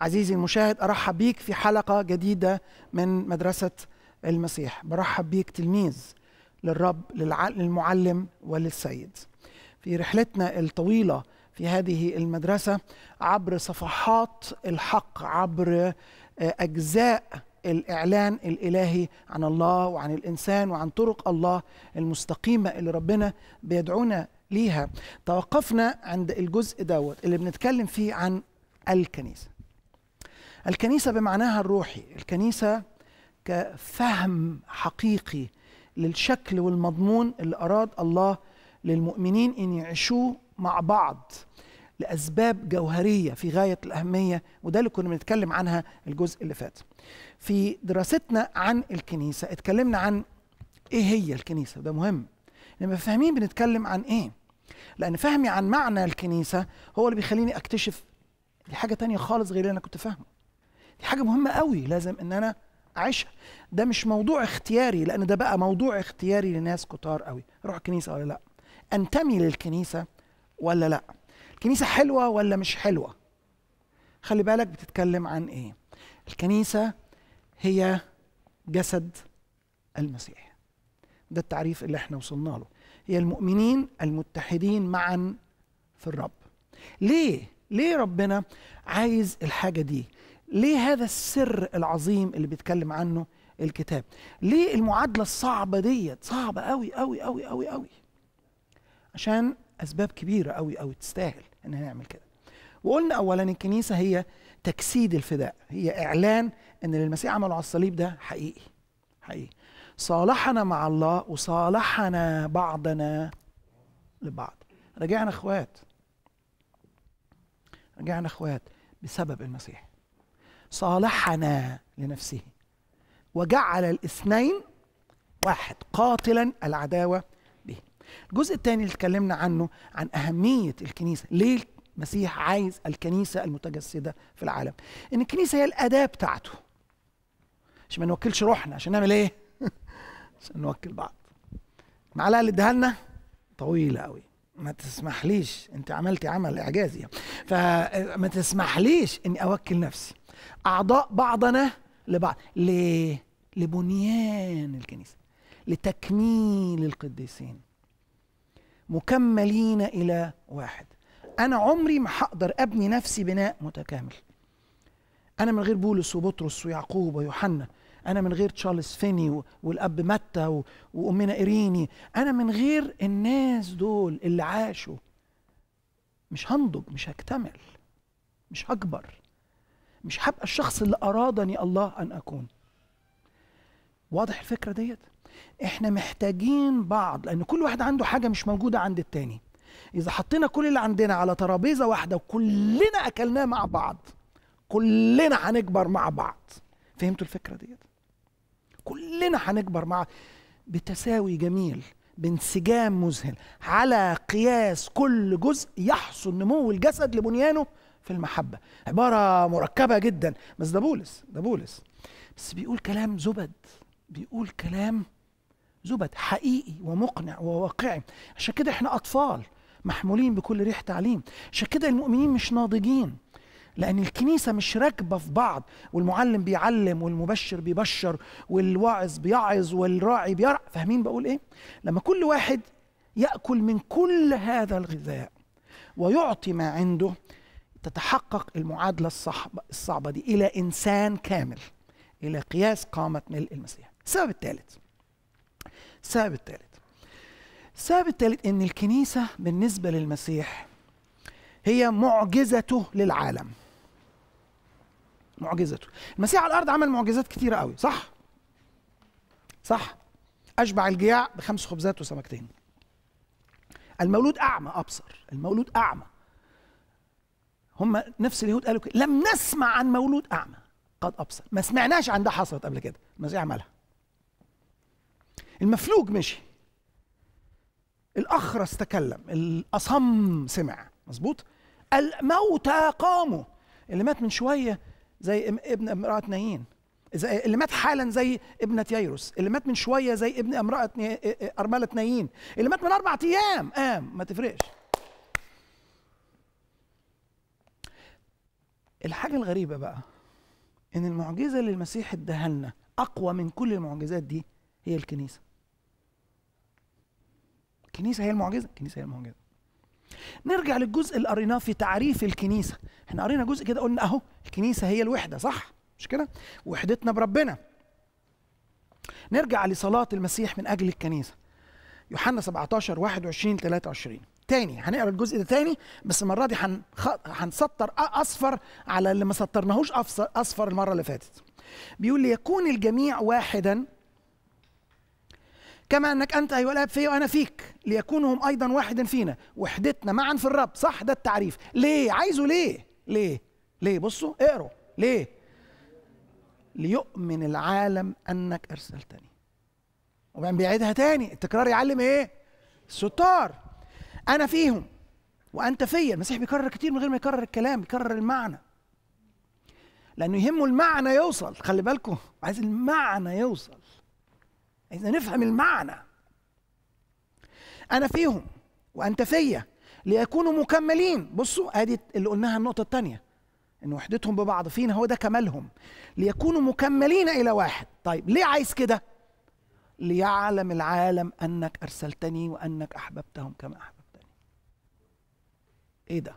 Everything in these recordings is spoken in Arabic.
عزيزي المشاهد ارحب بيك في حلقه جديده من مدرسه المسيح برحب بيك تلميذ للرب للمعلم وللسيد في رحلتنا الطويله في هذه المدرسه عبر صفحات الحق عبر آه، اجزاء الاعلان الالهي عن الله وعن الانسان وعن طرق الله المستقيمه اللي ربنا بيدعونا ليها توقفنا عند الجزء دوت اللي بنتكلم فيه عن الكنيسه الكنيسه بمعناها الروحي الكنيسه كفهم حقيقي للشكل والمضمون اللي اراد الله للمؤمنين ان يعيشوه مع بعض لاسباب جوهريه في غايه الاهميه وده اللي كنا بنتكلم عنها الجزء اللي فات. في دراستنا عن الكنيسه اتكلمنا عن ايه هي الكنيسه وده مهم. لما فاهمين بنتكلم عن ايه؟ لان فهمي عن معنى الكنيسه هو اللي بيخليني اكتشف دي حاجه تانية خالص غير اللي انا كنت فاهمه. دي حاجه مهمه قوي لازم ان انا اعيشها ده مش موضوع اختياري لان ده بقى موضوع اختياري لناس كتار قوي اروح الكنيسه ولا لا انتمي للكنيسه ولا لا الكنيسه حلوه ولا مش حلوه خلي بالك بتتكلم عن ايه الكنيسه هي جسد المسيح ده التعريف اللي احنا وصلنا له هي المؤمنين المتحدين معا في الرب ليه ليه ربنا عايز الحاجه دي ليه هذا السر العظيم اللي بيتكلم عنه الكتاب ليه المعادلة الصعبة ديت صعبة قوي قوي قوي قوي قوي عشان أسباب كبيرة قوي قوي تستاهل إن نعمل كده وقلنا أولا الكنيسة هي تجسيد الفداء هي إعلان إن اللي المسيح عمله على الصليب ده حقيقي حقيقي صالحنا مع الله وصالحنا بعضنا لبعض رجعنا اخوات رجعنا اخوات بسبب المسيح صالحنا لنفسه وجعل الاثنين واحد قاتلا العداوه به. الجزء الثاني اللي اتكلمنا عنه عن اهميه الكنيسه، ليه المسيح عايز الكنيسه المتجسده في العالم؟ ان الكنيسه هي الاداه بتاعته. عشان ما نوكلش روحنا عشان نعمل ايه؟ عشان نوكل بعض. المعلقه اللي اديها لنا طويله قوي. ما تسمحليش انت عملتي عمل اعجازي فما تسمحليش اني اوكل نفسي اعضاء بعضنا لبعض ليه لبنيان الكنيسه لتكميل القديسين مكملين الى واحد انا عمري ما هقدر ابني نفسي بناء متكامل انا من غير بولس وبطرس ويعقوب ويوحنا انا من غير تشارلز فيني والاب متى وامنا ايريني انا من غير الناس دول اللي عاشوا مش هنضج مش هكتمل مش هكبر مش هبقى الشخص اللي ارادني الله ان اكون واضح الفكره ديت احنا محتاجين بعض لان كل واحد عنده حاجه مش موجوده عند التاني اذا حطينا كل اللي عندنا على ترابيزه واحده وكلنا اكلناه مع بعض كلنا هنكبر مع بعض فهمتوا الفكره ديت كلنا هنكبر مع بتساوي جميل بانسجام مذهل على قياس كل جزء يحصل نمو الجسد لبنيانه في المحبة عبارة مركبة جدا بس ده بولس ده بولس بس بيقول كلام زبد بيقول كلام زبد حقيقي ومقنع وواقعي عشان كده احنا أطفال محمولين بكل ريح تعليم عشان كده المؤمنين مش ناضجين لأن الكنيسة مش راكبة في بعض والمعلم بيعلم والمبشر بيبشر والواعظ بيعظ والراعي بيرعى فاهمين بقول إيه؟ لما كل واحد يأكل من كل هذا الغذاء ويعطي ما عنده تتحقق المعادلة الصعبة, الصعبة دي إلى إنسان كامل إلى قياس قامة ملء المسيح السبب الثالث السبب الثالث السبب الثالث إن الكنيسة بالنسبة للمسيح هي معجزته للعالم معجزته المسيح على الأرض عمل معجزات كثيرة قوي صح؟ صح أشبع الجياع بخمس خبزات وسمكتين المولود أعمى أبصر المولود أعمى هم نفس اليهود قالوا كده لم نسمع عن مولود اعمى قد ابصر ما سمعناش عن ده حصلت قبل كده المسيح عملها المفلوج مشي الاخرس تكلم الاصم سمع مظبوط الموتى قاموا اللي مات من شويه زي ابن امراه نايين زي اللي مات حالا زي ابنة ييروس اللي مات من شوية زي ابن امرأة أرملة نايين اللي مات من أربع أيام قام ما تفرقش الحاجه الغريبه بقى ان المعجزه اللي المسيح اداها لنا اقوى من كل المعجزات دي هي الكنيسه الكنيسه هي المعجزه الكنيسه هي المعجزه نرجع للجزء اللي قريناه في تعريف الكنيسه احنا قرينا جزء كده قلنا اهو الكنيسه هي الوحده صح مش كده وحدتنا بربنا نرجع لصلاه المسيح من اجل الكنيسه يوحنا 17 21 23 تاني هنقرا الجزء ده تاني بس المره دي هنسطر اصفر على اللي ما سطرناهوش اصفر المره اللي فاتت بيقول ليكون الجميع واحدا كما انك انت ايها الاب في وانا فيك ليكونهم ايضا واحدا فينا وحدتنا معا في الرب صح ده التعريف ليه عايزه ليه ليه ليه بصوا اقروا ليه ليؤمن العالم انك ارسلتني وبعدين بيعيدها تاني التكرار يعلم ايه الستار انا فيهم وانت فيا المسيح بيكرر كتير من غير ما يكرر الكلام يكرر المعنى لانه يهمه المعنى يوصل خلي بالكم عايز المعنى يوصل عايزنا نفهم المعنى انا فيهم وانت فيا ليكونوا مكملين بصوا ادي اللي قلناها النقطه الثانيه ان وحدتهم ببعض فينا هو ده كمالهم ليكونوا مكملين الى واحد طيب ليه عايز كده ليعلم العالم انك ارسلتني وانك احببتهم كما احببت ايه ده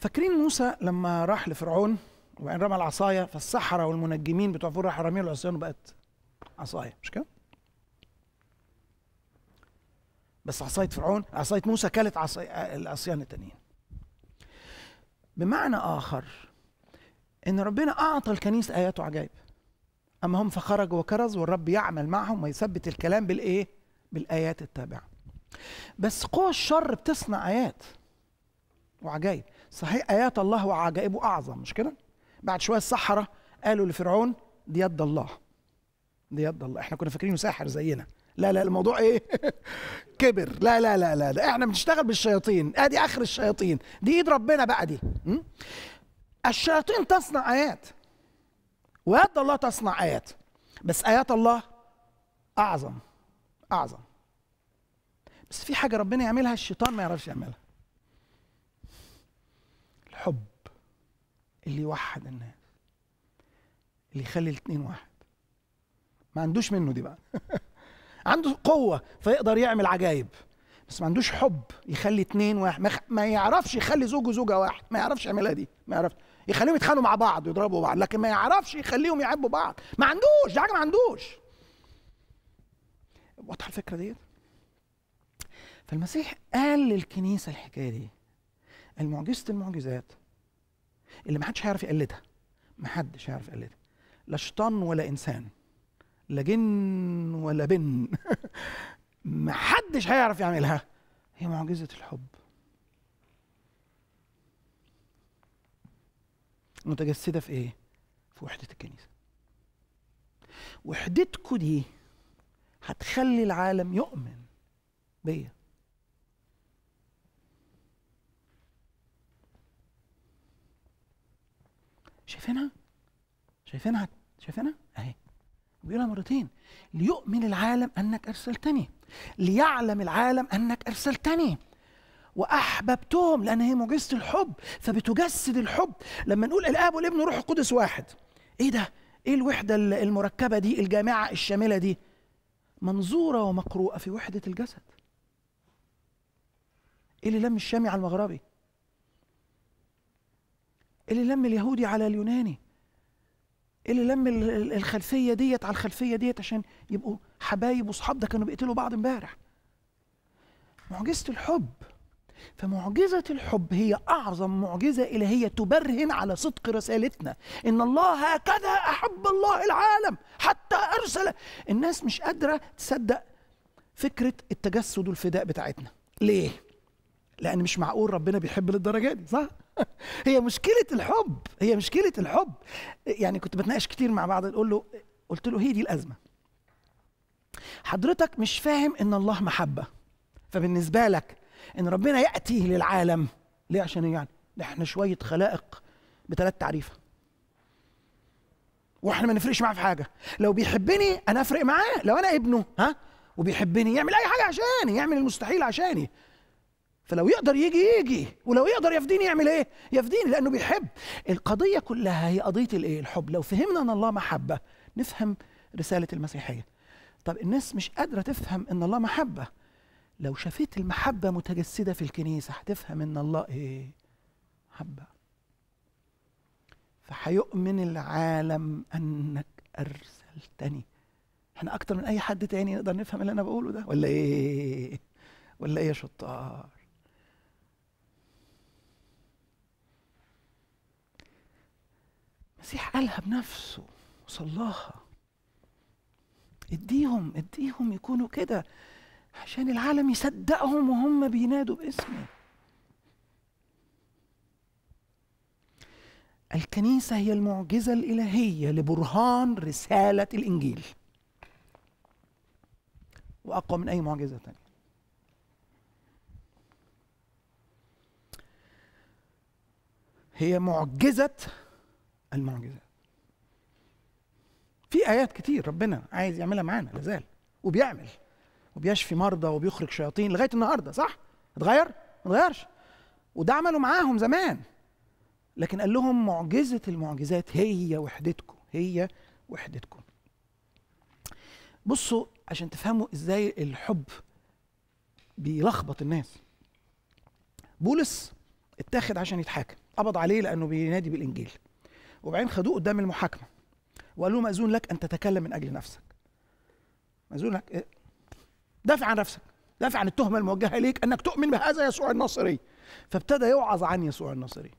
فاكرين موسى لما راح لفرعون وبعدين رمى العصايه فالسحره والمنجمين بتوع فرع حراميه العصيان وبقت عصايه مش كده؟ بس عصايه فرعون عصايه موسى كانت عصي... العصيان التانيين. بمعنى اخر ان ربنا اعطى الكنيسه اياته عجائب. اما هم فخرجوا وكرزوا والرب يعمل معهم ويثبت الكلام بالايه؟ بالآيات التابعة بس قوى الشر بتصنع آيات وعجائب صحيح آيات الله وعجائبه أعظم مش كده بعد شوية السحرة قالوا لفرعون دي يد الله دي يد الله احنا كنا فاكرينه ساحر زينا لا لا الموضوع ايه كبر لا لا لا لا ده احنا بنشتغل بالشياطين ادي اخر الشياطين دي ايد ربنا بقى دي الشياطين تصنع ايات ويد الله تصنع ايات بس ايات الله اعظم اعظم بس في حاجه ربنا يعملها الشيطان ما يعرفش يعملها الحب اللي يوحد الناس اللي يخلي الاثنين واحد ما عندوش منه دي بقى عنده قوه فيقدر يعمل عجايب بس ما عندوش حب يخلي اتنين واحد ما يعرفش يخلي زوج وزوجه واحد ما يعرفش يعملها دي ما يعرفش يخليهم يتخانقوا مع بعض ويضربوا بعض لكن ما يعرفش يخليهم يحبوا بعض ما عندوش ده حاجه ما عندوش واضحه الفكره ديت فالمسيح قال للكنيسه الحكايه دي المعجزه المعجزات اللي ما حدش هيعرف يقلدها ما حدش هيعرف يقلدها لا شيطان ولا انسان لا جن ولا بن ما حدش هيعرف يعملها هي معجزه الحب متجسده في ايه في وحده الكنيسه وحدتكم دي هتخلي العالم يؤمن بيا شايفينها شايفينها شايفينها اهي بيقولها مرتين ليؤمن العالم انك ارسلتني ليعلم العالم انك ارسلتني واحببتهم لان هي معجزه الحب فبتجسد الحب لما نقول الاب والابن روح القدس واحد ايه ده ايه الوحده المركبه دي الجامعه الشامله دي منظورة ومقروءة في وحدة الجسد إيه اللي لم الشامي على المغربي إيه اللي لم اليهودي على اليوناني إيه اللي لم الخلفية ديت على الخلفية ديت عشان يبقوا حبايب وصحاب ده كانوا بيقتلوا بعض امبارح معجزة الحب فمعجزة الحب هي أعظم معجزة إلهية تبرهن على صدق رسالتنا إن الله هكذا أحب الله العالم حتى أرسل الناس مش قادرة تصدق فكرة التجسد والفداء بتاعتنا ليه؟ لأن مش معقول ربنا بيحب للدرجة دي صح؟ هي مشكلة الحب هي مشكلة الحب يعني كنت بتناقش كتير مع بعض أقول له قلت له هي دي الأزمة حضرتك مش فاهم إن الله محبة فبالنسبة لك ان ربنا ياتي للعالم ليه عشان يعني احنا شويه خلائق بثلاث تعريفه واحنا ما نفرقش معاه في حاجه لو بيحبني انا افرق معاه لو انا ابنه ها وبيحبني يعمل اي حاجه عشاني يعمل المستحيل عشاني فلو يقدر يجي يجي ولو يقدر يفديني يعمل ايه يفديني لانه بيحب القضيه كلها هي قضيه الايه الحب لو فهمنا ان الله محبه نفهم رساله المسيحيه طب الناس مش قادره تفهم ان الله محبه لو شفيت المحبة متجسدة في الكنيسة هتفهم إن الله إيه؟ محبة فهيؤمن العالم أنك أرسلتني احنا أكتر من أي حد تاني نقدر نفهم اللي أنا بقوله ده ولا إيه؟ ولا إيه يا شطار؟ المسيح قالها بنفسه وصلاها اديهم اديهم يكونوا كده عشان العالم يصدقهم وهم بينادوا باسمه الكنيسة هي المعجزة الإلهية لبرهان رسالة الإنجيل وأقوى من أي معجزة تانية هي معجزة المعجزات في آيات كتير ربنا عايز يعملها معانا لازال وبيعمل وبيشفي مرضى وبيخرج شياطين لغايه النهارده صح؟ اتغير؟ ما اتغيرش وده عمله معاهم زمان لكن قال لهم معجزه المعجزات هي وحدتكم هي وحدتكم بصوا عشان تفهموا ازاي الحب بيلخبط الناس بولس اتاخد عشان يتحاكم قبض عليه لانه بينادي بالانجيل وبعدين خدوه قدام المحاكمه وقالوا له مأذون لك ان تتكلم من اجل نفسك مأذون لك دافع عن نفسك دافع عن التهمه الموجهه اليك انك تؤمن بهذا يسوع الناصري فابتدى يوعظ عن يسوع الناصري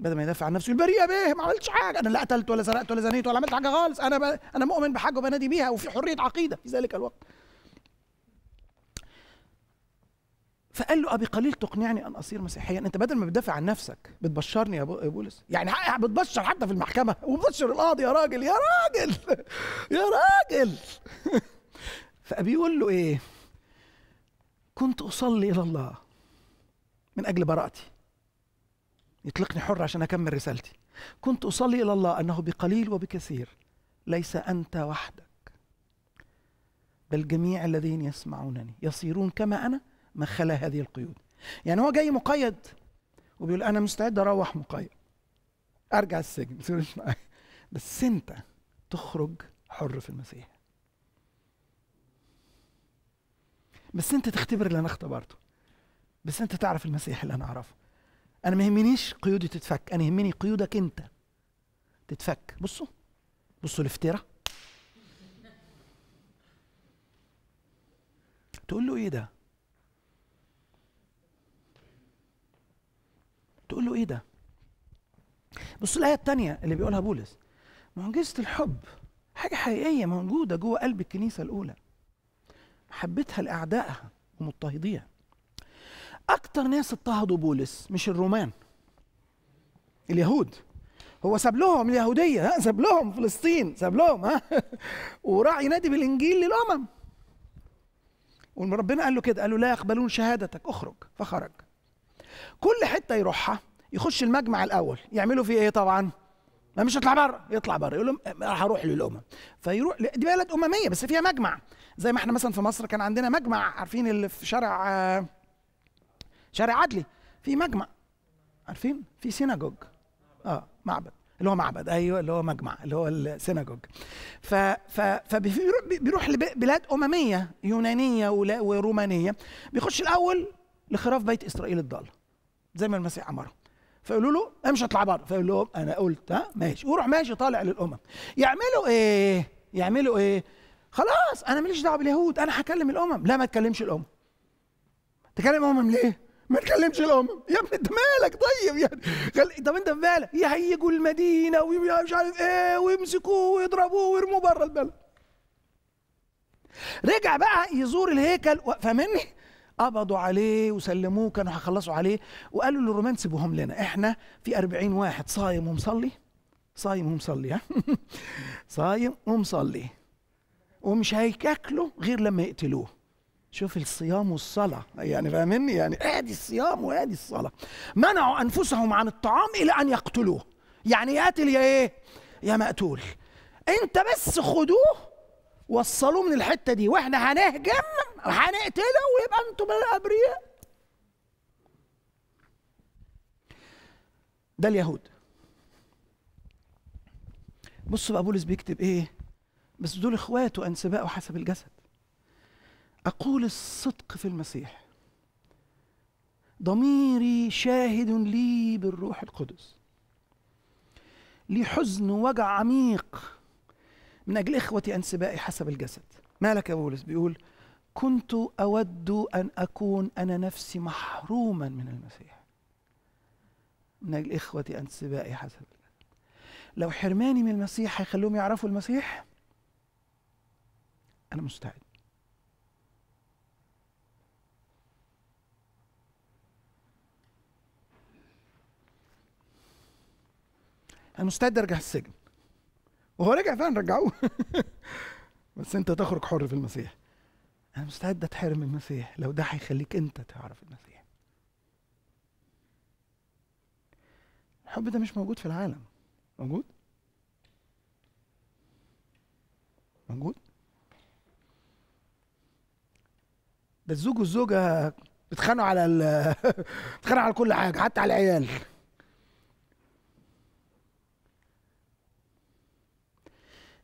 بدل ما يدافع عن نفسه البريئه به ما عملتش حاجه انا لا قتلت ولا سرقت ولا زنيت ولا عملت حاجه خالص انا ب... انا مؤمن بحاجه وبنادي بيها وفي حريه عقيده في ذلك الوقت فقال له ابي قليل تقنعني ان اصير مسيحيا انت بدل ما بتدافع عن نفسك بتبشرني يا بولس يعني بتبشر حتى في المحكمه وبتبشر القاضي يا راجل يا راجل يا راجل فبيقول له إيه كنت أصلي إلى الله من أجل براءتي يطلقني حر عشان أكمل رسالتي كنت أصلي إلى الله أنه بقليل وبكثير ليس أنت وحدك بل جميع الذين يسمعونني يصيرون كما أنا من خلا هذه القيود يعني هو جاي مقيد وبيقول أنا مستعد أروح مقيد أرجع السجن بس أنت تخرج حر في المسيح بس انت تختبر اللي انا اختبرته بس انت تعرف المسيح اللي انا اعرفه انا ما يهمنيش قيودي تتفك انا يهمني قيودك انت تتفك بصوا بصوا الافتراء تقول له ايه ده تقول له ايه ده بصوا الايه الثانيه اللي بيقولها بولس معجزه الحب حاجه حقيقيه موجوده جوه قلب الكنيسه الاولى حبتها لأعدائها ومضطهديها أكتر ناس اضطهدوا بولس مش الرومان اليهود هو ساب لهم اليهودية ها ساب لهم فلسطين ساب لهم ها وراح ينادي بالإنجيل للأمم وربنا قال له كده قال له لا يقبلون شهادتك اخرج فخرج كل حتة يروحها يخش المجمع الأول يعملوا فيه إيه طبعا ما مش يطلع بره يطلع بره يقول لهم راح اروح للامم فيروح دي بلد امميه بس فيها مجمع زي ما احنا مثلا في مصر كان عندنا مجمع عارفين اللي في شارع آه، شارع عدلي في مجمع عارفين في سيناجوج اه معبد اللي هو معبد ايوه اللي هو مجمع اللي هو السيناجوج ف ف فبيروح لبلاد امميه يونانيه ورومانيه بيخش الاول لخراف بيت اسرائيل الضال زي ما المسيح عمره فيقولوا له امشي اطلع بره فيقول لهم انا قلت ها ماشي ويروح ماشي طالع للامم يعملوا ايه يعملوا ايه خلاص انا ماليش دعوه باليهود انا هكلم الامم لا ما تكلمش الامم تكلم الامم ليه ما تكلمش الامم يا ابني انت مالك طيب يعني طب انت في بالك يهيجوا المدينه ومش عارف ايه ويمسكوه ويضربوه ويرموه بره البلد رجع بقى يزور الهيكل فاهمني قبضوا عليه وسلموه كانوا هيخلصوا عليه وقالوا للرومان سيبوهم لنا احنا في 40 واحد صايم ومصلي صايم ومصلي ها صايم ومصلي ومش هيكاكلوا غير لما يقتلوه شوف الصيام والصلاة يعني فاهمني يعني ادي الصيام وادي الصلاة منعوا أنفسهم عن الطعام إلى أن يقتلوه يعني يقتل يا إيه يا مقتول أنت بس خدوه وصلوه من الحته دي واحنا هنهجم وهنقتله ويبقى انتم الابرياء ده اليهود بصوا بقى بولس بيكتب ايه بس دول اخواته انسباء حسب الجسد اقول الصدق في المسيح ضميري شاهد لي بالروح القدس لي حزن ووجع عميق من أجل إخوتي أنسبائي حسب الجسد مالك يا بولس بيقول كنت أود أن أكون أنا نفسي محروما من المسيح من أجل إخوتي أنسبائي حسب الجسد لو حرماني من المسيح هيخلوهم يعرفوا المسيح أنا مستعد أنا مستعد أرجع السجن وهو رجع فعلا رجعوه بس انت تخرج حر في المسيح انا مستعد اتحرم المسيح لو ده هيخليك انت تعرف المسيح الحب ده مش موجود في العالم موجود موجود ده الزوج والزوجه بيتخانقوا على ال... بيتخانقوا على كل حاجه حتى على العيال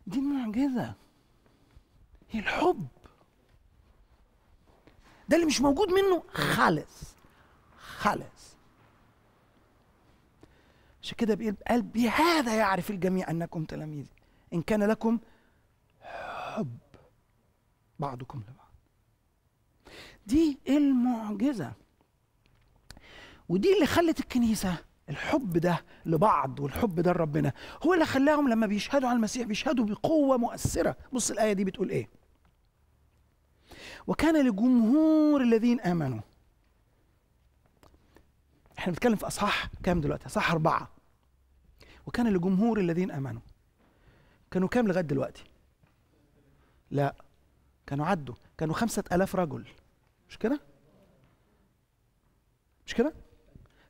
دي المعجزة هي الحب ده اللي مش موجود منه خالص خالص عشان كده قال بهذا يعرف الجميع انكم تلاميذي ان كان لكم حب بعضكم لبعض دي المعجزه ودي اللي خلت الكنيسه الحب ده لبعض والحب ده لربنا هو اللي خلاهم لما بيشهدوا على المسيح بيشهدوا بقوة مؤثرة بص الآية دي بتقول إيه وكان لجمهور الذين آمنوا احنا بنتكلم في أصحاح كام دلوقتي أصحاح أربعة وكان لجمهور الذين آمنوا كانوا كام لغاية دلوقتي لا كانوا عدوا كانوا خمسة ألاف رجل مش كده مش كده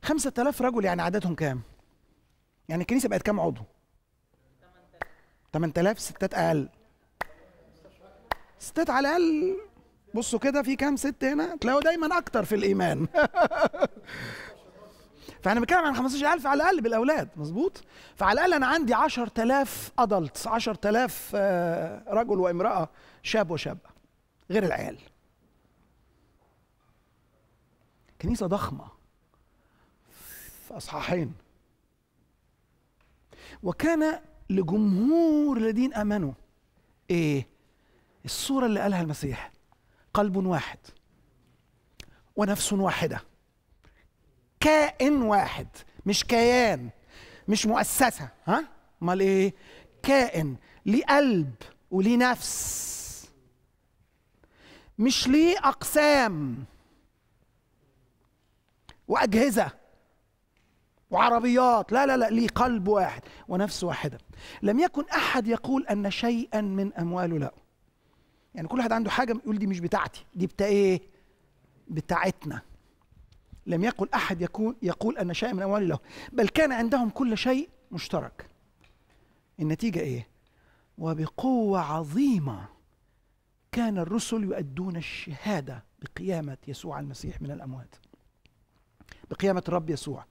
5000 رجل يعني عددهم كام؟ يعني الكنيسه بقت كام عضو؟ 8000 ستات اقل ستات على الاقل بصوا كده في كام ست هنا تلاقوا دايما اكتر في الايمان فاحنا بنتكلم عن 15000 على الاقل بالاولاد مظبوط فعلى الاقل انا عندي 10000 ادلتس 10000 رجل وامراه شاب وشابه غير العيال كنيسه ضخمه في أصحاحين وكان لجمهور الذين امنوا ايه الصوره اللي قالها المسيح قلب واحد ونفس واحده كائن واحد مش كيان مش مؤسسه ها امال ايه كائن ليه قلب وليه نفس مش ليه اقسام واجهزه وعربيات لا لا لا لي قلب واحد ونفس واحدة لم يكن أحد يقول أن شيئا من أمواله لا يعني كل واحد عنده حاجة يقول دي مش بتاعتي دي بتاع إيه بتاعتنا لم يقل أحد يكون يقول أن شيئا من أمواله له بل كان عندهم كل شيء مشترك النتيجة إيه وبقوة عظيمة كان الرسل يؤدون الشهادة بقيامة يسوع المسيح من الأموات بقيامة الرب يسوع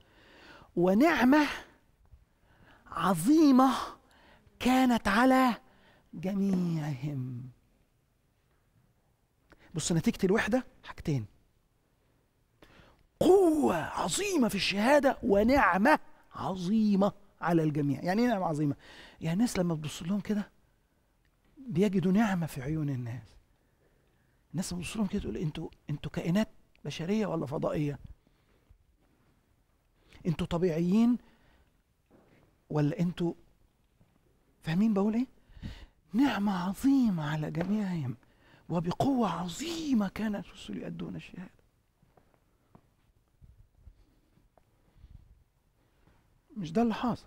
ونعمه عظيمه كانت على جميعهم بص نتيجه الوحده حاجتين قوه عظيمه في الشهاده ونعمه عظيمه على الجميع يعني ايه نعمه عظيمه يعني الناس لما تبص لهم كده بيجدوا نعمه في عيون الناس الناس لما تبص لهم كده تقول إيه، انتوا انتوا كائنات بشريه ولا فضائيه انتوا طبيعيين ولا انتوا فاهمين بقول ايه نعمة عظيمة على جميعهم وبقوة عظيمة كان الرسل يؤدون الشهادة مش ده اللي حاصل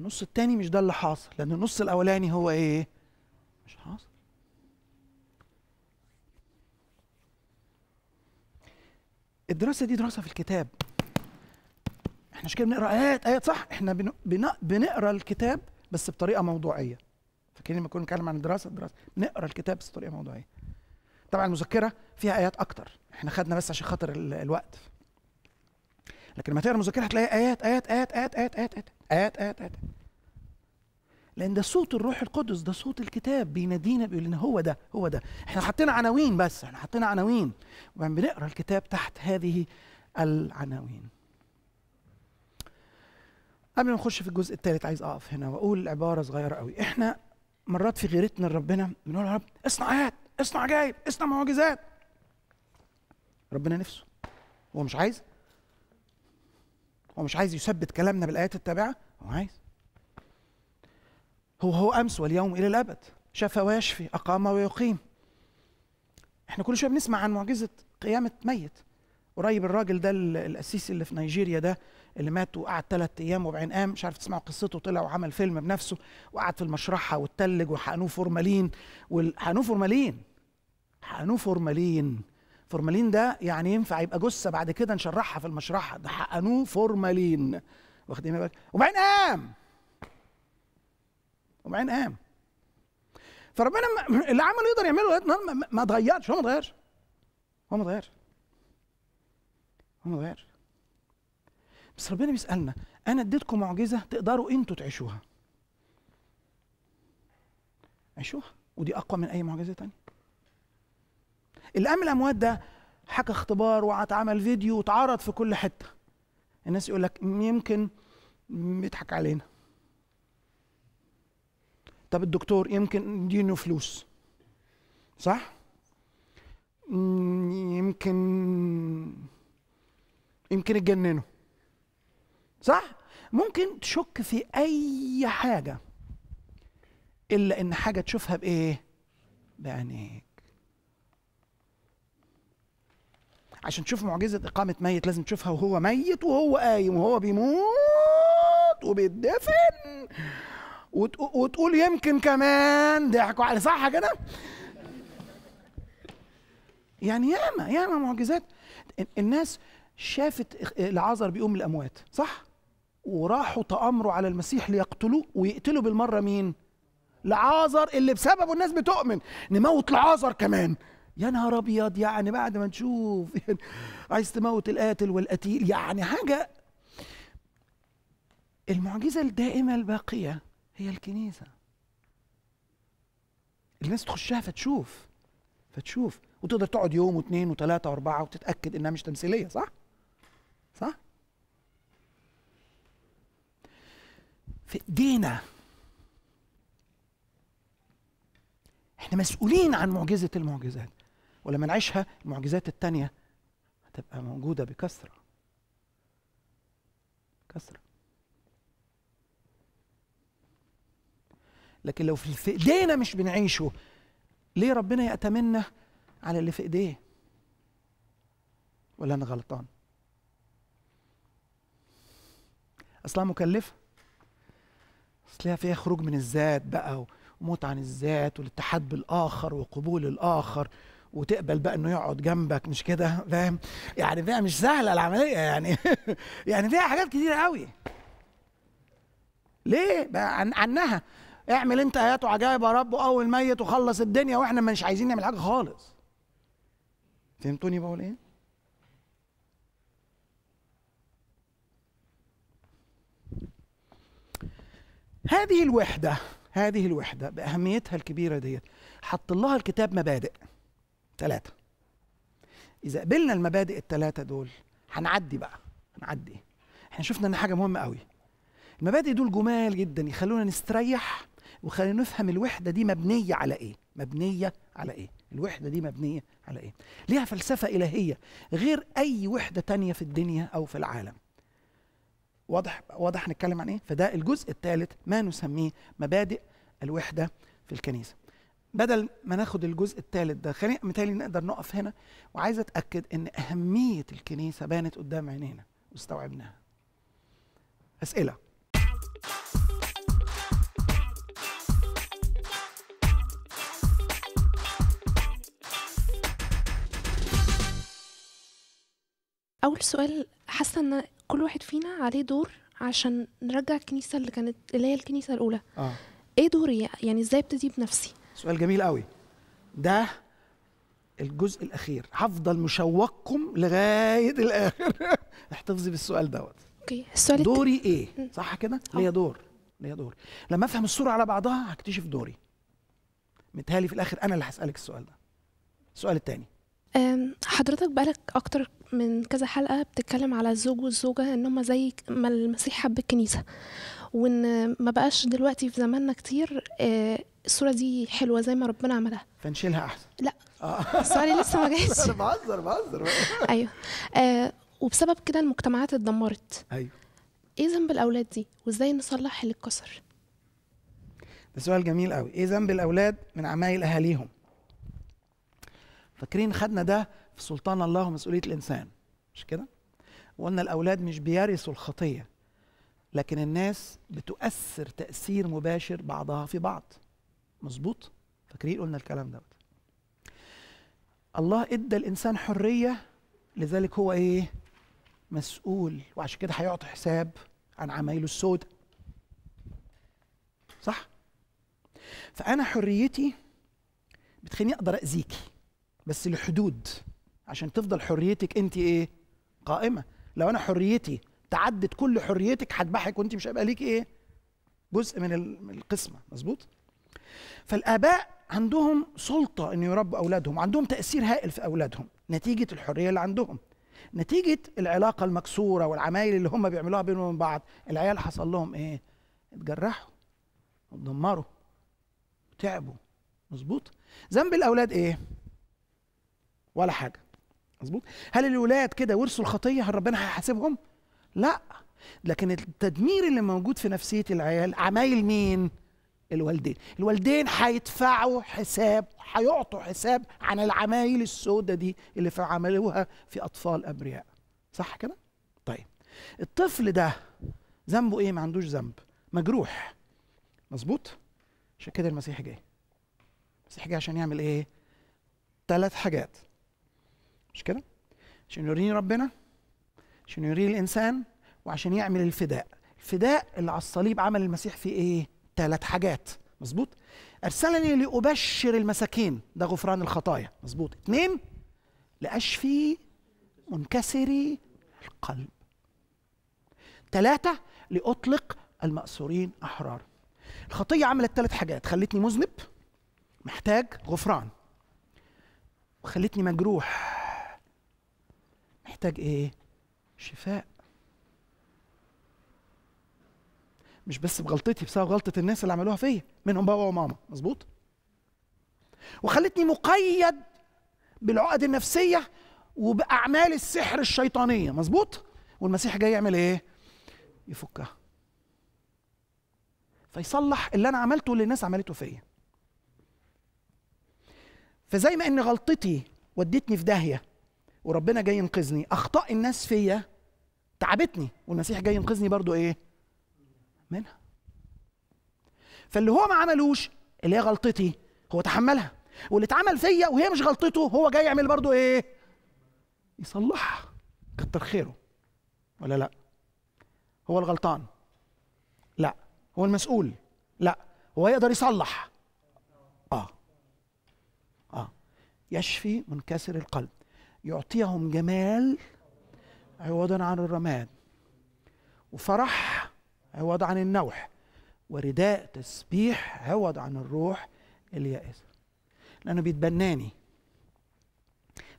النص الثاني مش ده اللي حاصل لأن النص الأولاني هو إيه؟ مش حاصل الدراسة دي دراسة في الكتاب احنا مش كده بنقرا ايات ايات صح احنا بنقرا الكتاب بس بطريقه موضوعيه فاكرين لما كنا بنتكلم عن الدراسه الدراسه بنقرا الكتاب بس بطريقه موضوعيه طبعا المذكره فيها ايات اكتر احنا خدنا بس عشان خاطر الوقت لكن لما تقرا المذكره هتلاقي ايات ايات ايات ايات ايات ايات ايات ايات, آيات, آيات. لان ده صوت الروح القدس ده صوت الكتاب بينادينا بيقول لنا هو ده هو ده احنا حطينا عناوين بس احنا حطينا عناوين وبنقرا الكتاب تحت هذه العناوين قبل ما نخش في الجزء الثالث عايز اقف هنا واقول عباره صغيره قوي احنا مرات في غيرتنا لربنا بنقول يا رب اصنع ايات اصنع عجائب اصنع معجزات ربنا نفسه هو مش عايز هو مش عايز يثبت كلامنا بالايات التابعه هو عايز هو هو امس واليوم الى الابد شفى ويشفي اقام ويقيم احنا كل شويه بنسمع عن معجزه قيامه ميت قريب الراجل ده القسيس اللي في نيجيريا ده اللي مات وقعد ثلاث ايام وبعدين قام مش عارف تسمعوا قصته طلع وعمل فيلم بنفسه وقعد في المشرحه والتلج وحقنوه فورمالين وحقنوه فورمالين حقنوه فورمالين فورمالين ده يعني ينفع يبقى جثه بعد كده نشرحها في المشرحه ده حقنوه فورمالين واخدين إيه؟ بالك وبعدين قام وبعدين قام فربنا اللي عمله يقدر يعمله لغايه النهارده ما اتغيرش هو ما اتغيرش هو ما اتغيرش وانا غير بس ربنا بيسالنا انا اديتكم معجزه تقدروا انتوا تعيشوها عيشوها ودي اقوى من اي معجزه تانية اللي الاموات ده حكى اختبار واتعمل فيديو واتعرض في كل حته الناس يقول لك يمكن بيضحك علينا طب الدكتور يمكن يدينه فلوس صح يمكن يمكن اتجننوا صح ممكن تشك في اي حاجه الا ان حاجه تشوفها بايه بعينيك عشان تشوف معجزه اقامه ميت لازم تشوفها وهو ميت وهو قايم وهو بيموت وبيتدفن وتقول يمكن كمان ضحكوا على صح كده يعني ياما ياما معجزات الناس شافت إيه، العذر بيقوم من الاموات صح وراحوا تامروا على المسيح ليقتلوه ويقتلوا بالمره مين العازر اللي بسببه الناس بتؤمن نموت العازر كمان يا نهار ابيض يعني بعد ما نشوف يعني عايز تموت القاتل والقتيل يعني حاجه المعجزه الدائمه الباقيه هي الكنيسه الناس تخشها فتشوف فتشوف وتقدر تقعد يوم واثنين وثلاثه واربعه وتتاكد انها مش تمثيليه صح صح؟ في ايدينا احنا مسؤولين عن معجزة المعجزات ولما نعيشها المعجزات الثانيه هتبقى موجودة بكثرة كثرة لكن لو في ايدينا مش بنعيشه ليه ربنا يأتمنى على اللي في ايديه ولا انا غلطان اصلها مكلفه اصلها فيها خروج من الذات بقى وموت عن الذات والاتحاد بالاخر وقبول الاخر وتقبل بقى انه يقعد جنبك مش كده فاهم يعني فيها مش سهله العمليه يعني يعني فيها حاجات كتيره قوي ليه بقى عن عنها اعمل انت ايات وعجائب يا رب واول ميت وخلص الدنيا واحنا مش عايزين نعمل حاجه خالص فهمتوني بقول ايه هذه الوحدة هذه الوحدة بأهميتها الكبيرة ديت حط لها الكتاب مبادئ ثلاثة إذا قبلنا المبادئ الثلاثة دول هنعدي بقى هنعدي احنا شفنا ان حاجة مهمة قوي المبادئ دول جمال جدا يخلونا نستريح وخلينا نفهم الوحدة دي مبنية على إيه مبنية على إيه الوحدة دي مبنية على إيه ليها فلسفة إلهية غير أي وحدة تانية في الدنيا أو في العالم واضح واضح هنتكلم عن ايه فده الجزء الثالث ما نسميه مبادئ الوحده في الكنيسه بدل ما ناخد الجزء الثالث ده خلينا متهيألي نقدر نقف هنا وعايز اتاكد ان اهميه الكنيسه بانت قدام عينينا واستوعبناها اسئله أول سؤال حاسه ان كل واحد فينا عليه دور عشان نرجع الكنيسه اللي كانت اللي هي الكنيسه الاولى اه ايه دوري يعني ازاي ابتدي بنفسي سؤال جميل قوي ده الجزء الاخير هفضل مشوقكم لغايه الاخر احتفظي بالسؤال دوت اوكي السؤال دوري ايه صح كده آه. ليا دور ليا دور لما افهم الصوره على بعضها هكتشف دوري متهالي في الاخر انا اللي هسالك السؤال ده السؤال الثاني حضرتك بقالك اكتر من كذا حلقه بتتكلم على الزوج والزوجه ان هم زي ما المسيح حب الكنيسه وان ما بقاش دلوقتي في زماننا كتير آه، الصوره دي حلوه زي ما ربنا عملها فنشيلها احسن لا آه. سوري لسه ما جايش انا بهزر بهزر ايوه آه وبسبب كده المجتمعات اتدمرت ايوه ايه ذنب الاولاد دي وازاي نصلح اللي اتكسر ده سؤال جميل قوي ايه ذنب الاولاد من عمايل اهاليهم فاكرين خدنا ده في سلطان الله ومسؤوليه الانسان مش كده وقلنا الاولاد مش بيرثوا الخطيه لكن الناس بتؤثر تاثير مباشر بعضها في بعض مظبوط فاكرين قلنا الكلام دوت الله ادى الانسان حريه لذلك هو ايه مسؤول وعشان كده هيعطي حساب عن عمايله السوداء صح فانا حريتي بتخليني اقدر اذيكي بس لحدود عشان تفضل حريتك انت ايه قائمه لو انا حريتي تعدت كل حريتك هذبحك وانت مش هيبقى ليك ايه جزء من القسمه مظبوط فالاباء عندهم سلطه ان يربوا اولادهم عندهم تاثير هائل في اولادهم نتيجه الحريه اللي عندهم نتيجه العلاقه المكسوره والعمايل اللي هم بيعملوها بينهم وبين بعض العيال حصل لهم ايه اتجرحوا اتدمروا تعبوا مظبوط ذنب الاولاد ايه ولا حاجه مظبوط هل الولاد كده ورثوا الخطيه هل ربنا هيحاسبهم لا لكن التدمير اللي موجود في نفسيه العيال عمايل مين الوالدين الوالدين هيدفعوا حساب هيعطوا حساب عن العمايل السوداء دي اللي عملوها في اطفال ابرياء صح كده طيب الطفل ده ذنبه ايه ما عندوش ذنب مجروح مظبوط عشان كده المسيح جاي المسيح جاي عشان يعمل ايه ثلاث حاجات مش كده؟ عشان يوريني ربنا عشان يوريني الانسان وعشان يعمل الفداء الفداء اللي على الصليب عمل المسيح في ايه؟ ثلاث حاجات مظبوط؟ ارسلني لابشر المساكين ده غفران الخطايا مظبوط اثنين لاشفي منكسري القلب ثلاثة لأطلق المأسورين أحرار الخطية عملت ثلاث حاجات خلتني مذنب محتاج غفران وخلتني مجروح محتاج ايه شفاء مش بس بغلطتي بسبب غلطه الناس اللي عملوها فيا منهم بابا وماما مظبوط وخلتني مقيد بالعقد النفسيه وباعمال السحر الشيطانيه مظبوط والمسيح جاي يعمل ايه يفكها فيصلح اللي انا عملته اللي الناس عملته فيا فزي ما ان غلطتي ودتني في داهيه وربنا جاي ينقذني اخطاء الناس فيا تعبتني والمسيح جاي ينقذني برضو ايه منها فاللي هو ما عملوش اللي هي غلطتي هو تحملها واللي اتعمل فيا وهي مش غلطته هو جاي يعمل برضو ايه يصلحها كتر خيره ولا لا هو الغلطان لا هو المسؤول لا هو يقدر يصلح اه اه يشفي منكسر القلب يعطيهم جمال عوضا عن الرماد وفرح عوض عن النوح ورداء تسبيح عوض عن الروح اليائسة لأنه بيتبناني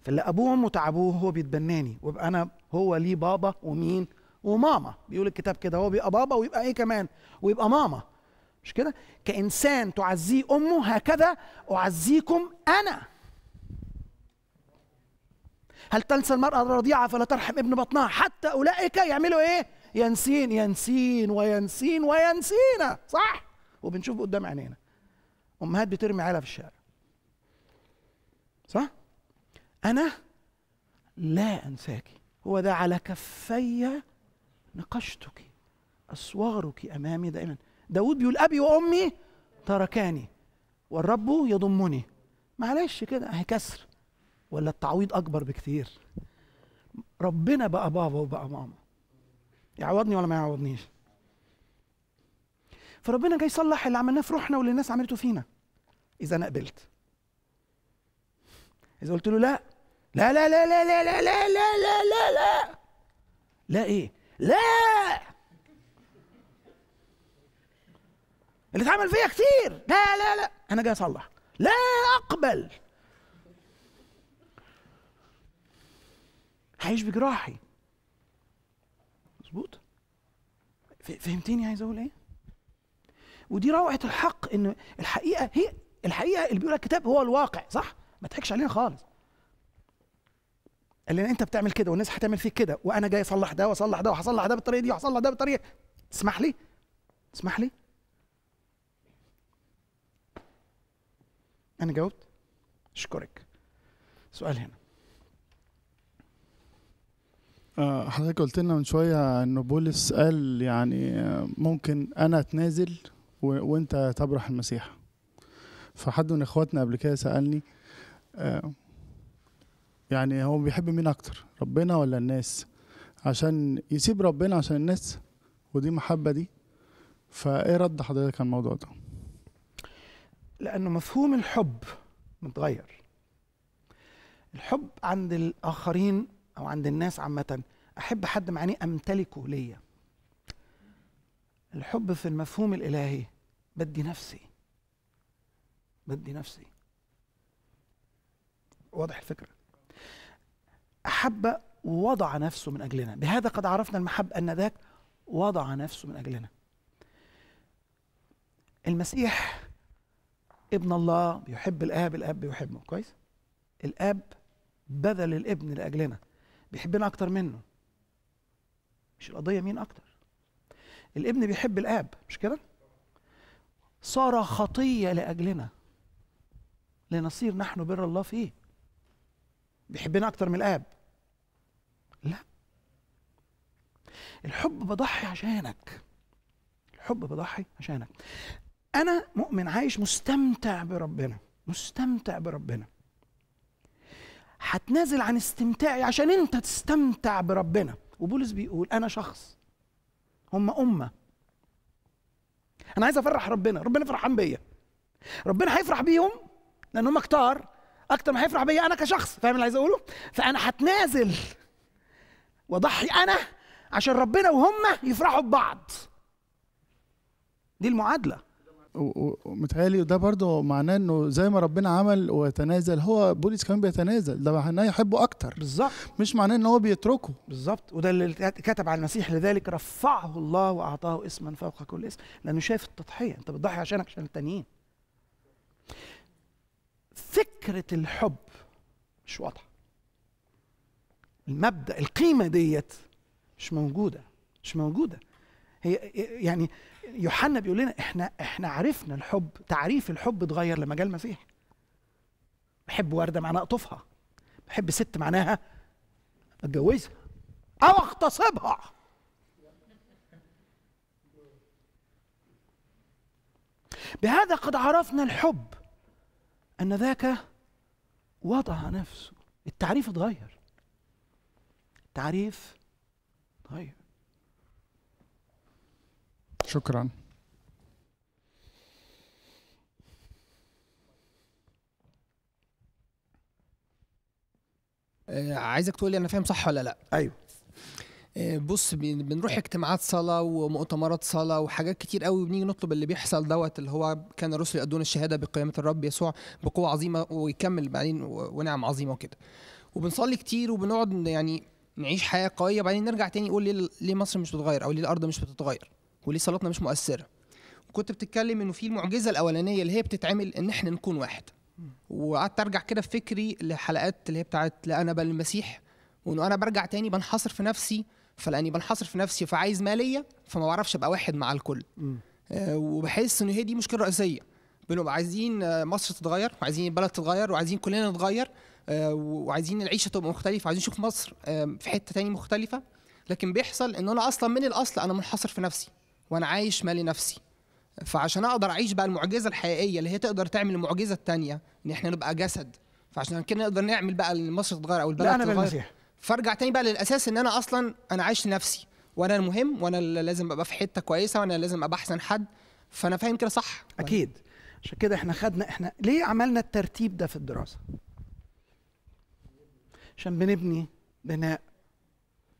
فاللي أبوهم وتعبوه هو بيتبناني ويبقى أنا هو ليه بابا ومين وماما بيقول الكتاب كده هو بيبقى بابا ويبقى إيه كمان ويبقى ماما مش كده كإنسان تعزيه أمه هكذا أعزيكم أنا هل تنسى المرأة الرضيعة فلا ترحم ابن بطنها حتى أولئك يعملوا إيه ينسين ينسين وينسين وينسينا صح وبنشوف قدام عينينا أمهات بترمي عيالها في الشارع صح أنا لا أنساك هو ده على كفي نقشتك أسوارك أمامي دائما داود بيقول أبي وأمي تركاني والرب يضمني معلش كده أهي كسر ولا التعويض اكبر بكتير ربنا بقى بابا وبقى ماما يعوضني ولا ما يعوضنيش فربنا جاي يصلح اللي عملناه في روحنا واللي الناس عملته فينا اذا انا قبلت اذا قلت له لا لا لا لا لا لا لا لا لا لا لا لا لا ايه لا اللي اتعمل فيا كتير لا لا لا انا جاي اصلح لا اقبل هعيش بجراحي مظبوط فهمتني عايز اقول ايه ودي روعه الحق ان الحقيقه هي الحقيقه اللي بيقولها الكتاب هو الواقع صح ما تضحكش علينا خالص قال لنا انت بتعمل كده والناس هتعمل فيك كده وانا جاي اصلح ده واصلح ده وهصلح ده بالطريقه دي وهصلح ده بالطريقه تسمح لي تسمح لي انا جاوبت اشكرك سؤال هنا آه، حضرتك قلت لنا من شويه ان بولس قال يعني آه، ممكن انا اتنازل و... وانت تبرح المسيح فحد من اخواتنا قبل كده سالني آه، يعني هو بيحب مين اكتر ربنا ولا الناس عشان يسيب ربنا عشان الناس ودي محبه دي فايه رد حضرتك على الموضوع ده لانه مفهوم الحب متغير الحب عند الاخرين او عند الناس عامه احب حد معني امتلكه ليا الحب في المفهوم الالهي بدي نفسي بدي نفسي واضح الفكره احب وضع نفسه من اجلنا بهذا قد عرفنا المحب ان ذاك وضع نفسه من اجلنا المسيح ابن الله بيحب الاب الاب بيحبه كويس الاب بذل الابن لاجلنا بيحبنا اكتر منه مش القضيه مين اكتر الابن بيحب الاب مش كده صار خطيه لاجلنا لنصير نحن بر الله فيه بيحبنا اكتر من الاب لا الحب بضحي عشانك الحب بضحي عشانك انا مؤمن عايش مستمتع بربنا مستمتع بربنا هتنازل عن استمتاعي عشان انت تستمتع بربنا وبولس بيقول انا شخص هم امه انا عايز افرح ربنا ربنا فرحان بيا ربنا هيفرح بيهم لان هم كتار اكتر ما هيفرح بيا انا كشخص فاهم اللي عايز اقوله فانا هتنازل واضحي انا عشان ربنا وهم يفرحوا ببعض دي المعادله ومتهيألي ده برضه معناه انه زي ما ربنا عمل وتنازل هو بوليس كمان بيتنازل ده معناه يحبه اكتر بالظبط مش معناه ان هو بيتركه بالظبط وده اللي كتب على المسيح لذلك رفعه الله واعطاه اسما فوق كل اسم لانه شايف التضحيه انت بتضحي عشانك عشان التانيين فكره الحب مش واضحه المبدا القيمه ديت مش موجوده مش موجوده هي يعني يوحنا بيقول لنا احنا احنا عرفنا الحب تعريف الحب اتغير لما جاء المسيح بحب ورده معناها اقطفها بحب ست معناها اتجوزها او اغتصبها بهذا قد عرفنا الحب ان ذاك وضع نفسه التعريف اتغير التعريف اتغير شكرا آه، عايزك تقول لي انا فاهم صح ولا لا ايوه آه، بص بنروح اجتماعات صلاة ومؤتمرات صلاة وحاجات كتير قوي بنيجي نطلب اللي بيحصل دوت اللي هو كان الرسل يؤدون الشهادة بقيامة الرب يسوع بقوة عظيمة ويكمل بعدين ونعم عظيمة وكده وبنصلي كتير وبنقعد يعني نعيش حياة قوية بعدين نرجع تاني نقول ليه مصر مش بتتغير أو ليه الأرض مش بتتغير وليه صلاتنا مش مؤثره وكنت بتتكلم انه في المعجزه الاولانيه اللي هي بتتعمل ان احنا نكون واحد وقعدت ارجع كده في فكري لحلقات اللي هي بتاعت لا انا بل المسيح وانه انا برجع تاني بنحصر في نفسي فلاني بنحصر في نفسي فعايز ماليه فما بعرفش ابقى واحد مع الكل آه، وبحس ان هي دي مشكله رئيسيه بنبقى عايزين آه، مصر تتغير وعايزين البلد تتغير وعايزين كلنا نتغير آه، وعايزين العيشه تبقى مختلفه وعايزين نشوف مصر في حته تاني مختلفه لكن بيحصل ان انا اصلا من الاصل انا منحصر في نفسي وانا عايش مالي نفسي فعشان اقدر اعيش بقى المعجزه الحقيقيه اللي هي تقدر تعمل المعجزه الثانيه ان احنا نبقى جسد فعشان كده نقدر نعمل بقى مصر تتغير او البلد تتغير فارجع تاني بقى للاساس ان انا اصلا انا عايش لنفسي وانا المهم وانا لازم ابقى في حته كويسه وانا لازم ابقى احسن حد فانا فاهم كده صح اكيد عشان كده احنا خدنا احنا ليه عملنا الترتيب ده في الدراسه عشان بنبني بناء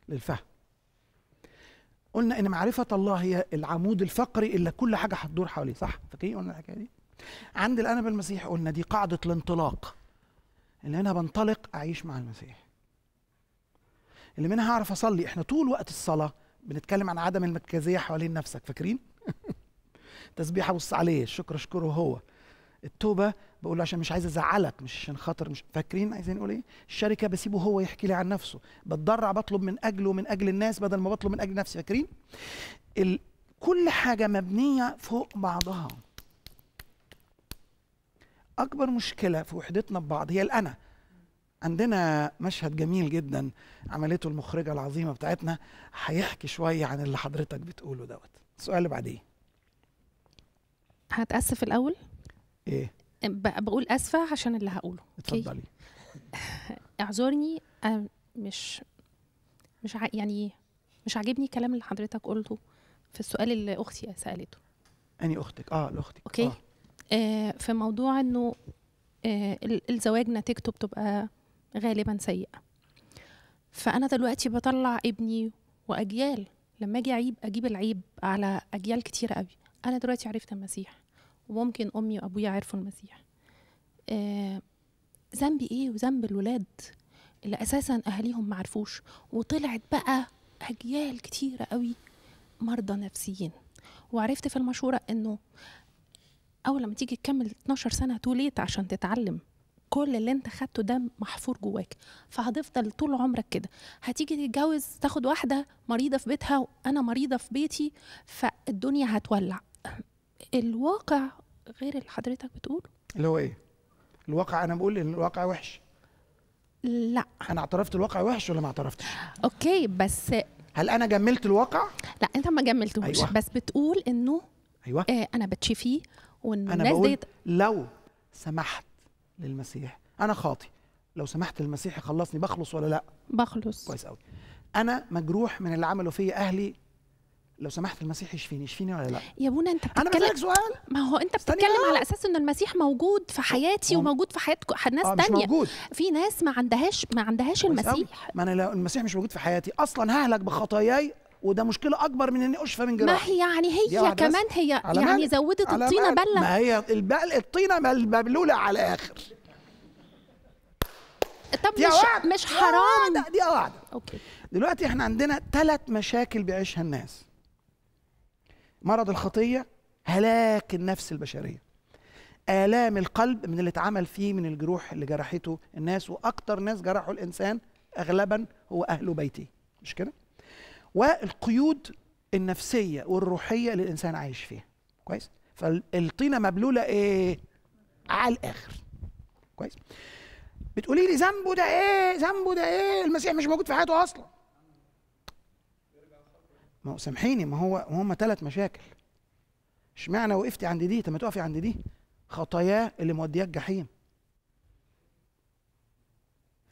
للفهم قلنا ان معرفه الله هي العمود الفقري اللي كل حاجه هتدور حواليه صح فاكرين قلنا الحكايه دي عند الأنبا المسيح قلنا دي قاعده الانطلاق اللي انا بنطلق اعيش مع المسيح اللي منها هعرف اصلي احنا طول وقت الصلاه بنتكلم عن عدم المركزيه حوالين نفسك فاكرين تسبيحة ابص عليه الشكر اشكره هو التوبه بقول له عشان مش عايز ازعلك مش عشان خاطر مش فاكرين عايزين نقول ايه الشركه بسيبه هو يحكي لي عن نفسه بتضرع بطلب من اجله من اجل الناس بدل ما بطلب من اجل نفسي فاكرين ال... كل حاجه مبنيه فوق بعضها اكبر مشكله في وحدتنا ببعض هي الانا عندنا مشهد جميل جدا عملته المخرجه العظيمه بتاعتنا هيحكي شويه عن اللي حضرتك بتقوله دوت السؤال اللي بعديه هتاسف الاول ايه بقول اسفه عشان اللي هقوله اتفضلي اعذرني انا مش مش ع... يعني مش عاجبني الكلام اللي حضرتك قلته في السؤال اللي اختي سالته اني اختك اه لاختك اوكي آه. آه في موضوع انه آه الزواج نتيجته بتبقى غالبا سيئه فانا دلوقتي بطلع ابني واجيال لما اجي اعيب اجيب العيب على اجيال كتيره قوي انا دلوقتي عرفت المسيح وممكن امي وابويا عرفوا المسيح آه ذنبي ايه وذنب الولاد اللي اساسا اهاليهم ما عرفوش وطلعت بقى اجيال كتيره قوي مرضى نفسيين وعرفت في المشوره انه اول لما تيجي تكمل 12 سنه توليت عشان تتعلم كل اللي انت خدته ده محفور جواك فهتفضل طول عمرك كده هتيجي تتجوز تاخد واحده مريضه في بيتها وانا مريضه في بيتي فالدنيا هتولع الواقع غير اللي حضرتك بتقوله اللي هو ايه الواقع انا بقول ان الواقع وحش لا انا اعترفت الواقع وحش ولا ما اعترفتش اوكي بس هل انا جملت الواقع لا انت ما جملتهوش أيوة. بس بتقول انه ايوه آه انا بتشي فيه وان انا بقول ديت... لو سمحت للمسيح انا خاطي لو سمحت للمسيح يخلصني بخلص ولا لا بخلص كويس قوي انا مجروح من اللي عمله فيا اهلي لو سمحت المسيح يشفيني يشفيني ولا لا يا بونا انت بتتكلم انا بسالك سؤال ما هو انت بتتكلم على اساس ان المسيح موجود في حياتي وموجود في حياه ناس آه تانية موجود. في ناس ما عندهاش ما عندهاش المسيح ما انا لو المسيح مش موجود في حياتي اصلا ههلك بخطاياي وده مشكله اكبر من اني اشفى من جراحه ما هي يعني هي كمان هي يعني زودت الطينه بله ما هي البقل الطينه مبلوله على الاخر طب مش مش حرام دي قاعده اوكي دلوقتي احنا عندنا ثلاث مشاكل بيعيشها الناس مرض الخطيه هلاك النفس البشريه آلام القلب من اللي اتعمل فيه من الجروح اللي جرحته الناس وأكتر ناس جرحوا الإنسان أغلبا هو أهل بيته مش كده؟ والقيود النفسية والروحية اللي الإنسان عايش فيها كويس؟ فالطينة مبلولة إيه؟ على الآخر كويس؟ بتقولي لي ذنبه ده إيه؟ ذنبه ده إيه؟ المسيح مش موجود في حياته أصلا ما هو سامحيني ما هو هم ثلاث مشاكل اشمعنى وقفتي عند دي طب ما تقفي عند دي خطاياه اللي مودياك جحيم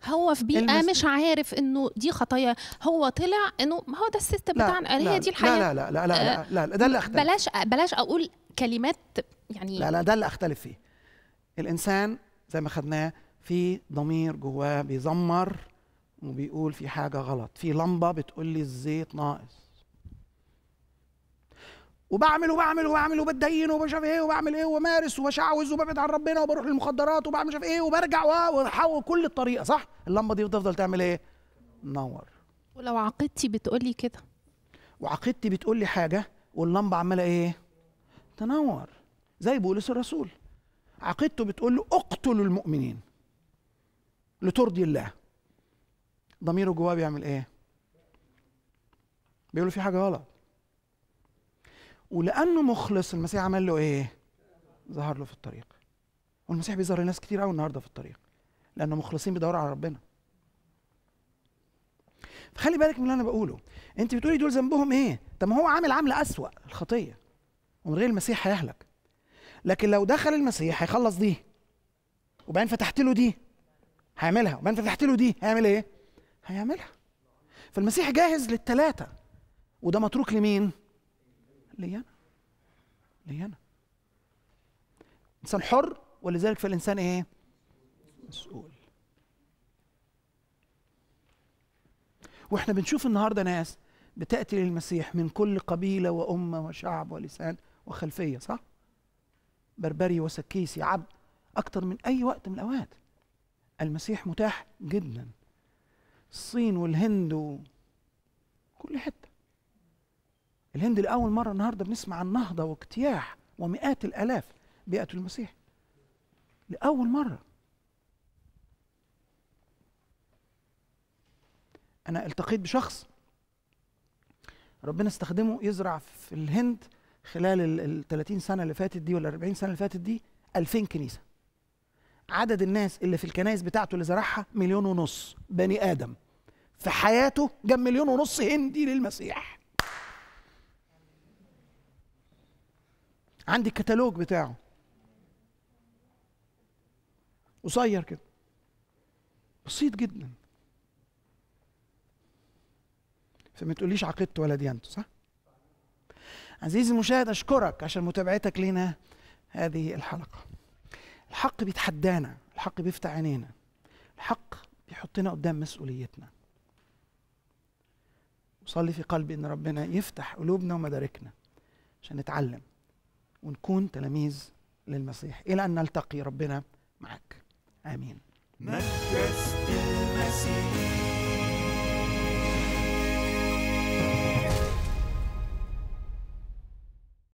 هو في بيئه المس... مش عارف انه دي خطايا هو طلع انه ما هو ده السيستم بتاعنا هي دي الحياه لا لا لا لا لا آه، لا, لا ده اللي اختلف بلاش بلاش اقول كلمات يعني لا لا ده اللي اختلف فيه الانسان زي ما خدناه في ضمير جواه بيزمر وبيقول في حاجه غلط في لمبه بتقول لي الزيت ناقص وبعمل وبعمل وبعمل وبتدين ومش عارف ايه وبعمل ايه وبمارس وبشعوذ وببعد عن ربنا وبروح للمخدرات وبعمل مش عارف ايه وبرجع وبحاول كل الطريقه صح؟ اللمبه دي بتفضل تعمل ايه؟ منور ولو عقيدتي بتقولي كده وعقيدتي بتقولي حاجه واللمبه عماله ايه؟ تنور زي بولس الرسول عقيدته بتقول له اقتلوا المؤمنين لترضي الله ضميره جواه بيعمل ايه؟ بيقول له في حاجه غلط ولانه مخلص المسيح عمل له ايه ظهر له في الطريق والمسيح بيظهر لناس كتير قوي النهارده في الطريق لانه مخلصين بيدوروا على ربنا فخلي بالك من اللي انا بقوله انت بتقولي دول ذنبهم ايه طب ما هو عامل عمله اسوا الخطيه ومن غير المسيح هيهلك لكن لو دخل المسيح هيخلص دي وبعدين فتحت له دي هيعملها وبعدين فتحت له دي هيعمل ايه هيعملها فالمسيح جاهز للتلاتة وده متروك لمين لي أنا لي أنا إنسان حر ولذلك فالإنسان إيه؟ مسؤول واحنا بنشوف النهارده ناس بتأتي للمسيح من كل قبيلة وأمة وشعب ولسان وخلفية صح؟ بربري وسكيسي عبد أكتر من أي وقت من الأوقات المسيح متاح جدا الصين والهند وكل حتة الهند لأول مرة النهاردة بنسمع عن نهضة واجتياح ومئات الآلاف بيئه المسيح لأول مرة أنا التقيت بشخص ربنا استخدمه يزرع في الهند خلال ال 30 سنة اللي فاتت دي ولا 40 سنة اللي فاتت دي 2000 كنيسة عدد الناس اللي في الكنائس بتاعته اللي زرعها مليون ونص بني آدم في حياته جاب مليون ونص هندي للمسيح عندي الكتالوج بتاعه قصير كده بسيط جدا فما تقوليش عقيدته ولا ديانته صح؟ عزيزي المشاهد اشكرك عشان متابعتك لنا هذه الحلقه. الحق بيتحدانا، الحق بيفتح عينينا. الحق بيحطنا قدام مسؤوليتنا. وصلي في قلبي ان ربنا يفتح قلوبنا ومداركنا عشان نتعلم ونكون تلاميذ للمسيح إلى أن نلتقي ربنا معك آمين المسيح